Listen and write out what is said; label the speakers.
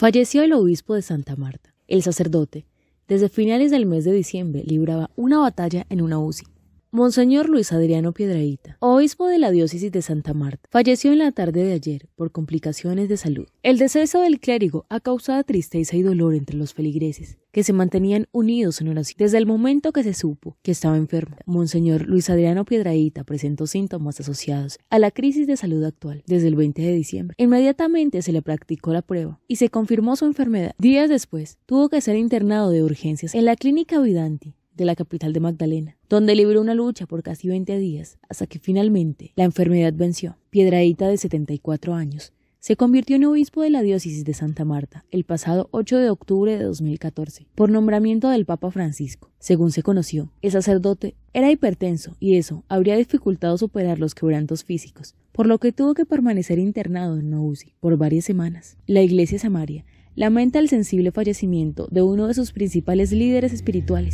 Speaker 1: Falleció el obispo de Santa Marta. El sacerdote, desde finales del mes de diciembre, libraba una batalla en una UCI. Monseñor Luis Adriano Piedraíta, obispo de la diócesis de Santa Marta, falleció en la tarde de ayer por complicaciones de salud. El deceso del clérigo ha causado tristeza y dolor entre los feligreses, que se mantenían unidos en oración desde el momento que se supo que estaba enfermo. Monseñor Luis Adriano Piedraíta presentó síntomas asociados a la crisis de salud actual desde el 20 de diciembre. Inmediatamente se le practicó la prueba y se confirmó su enfermedad. Días después, tuvo que ser internado de urgencias en la clínica Vidanti de la capital de Magdalena, donde libró una lucha por casi 20 días hasta que finalmente la enfermedad venció. Piedradita de 74 años, se convirtió en obispo de la diócesis de Santa Marta el pasado 8 de octubre de 2014, por nombramiento del Papa Francisco. Según se conoció, el sacerdote era hipertenso y eso habría dificultado superar los quebrantos físicos, por lo que tuvo que permanecer internado en una por varias semanas. La Iglesia Samaria lamenta el sensible fallecimiento de uno de sus principales líderes espirituales.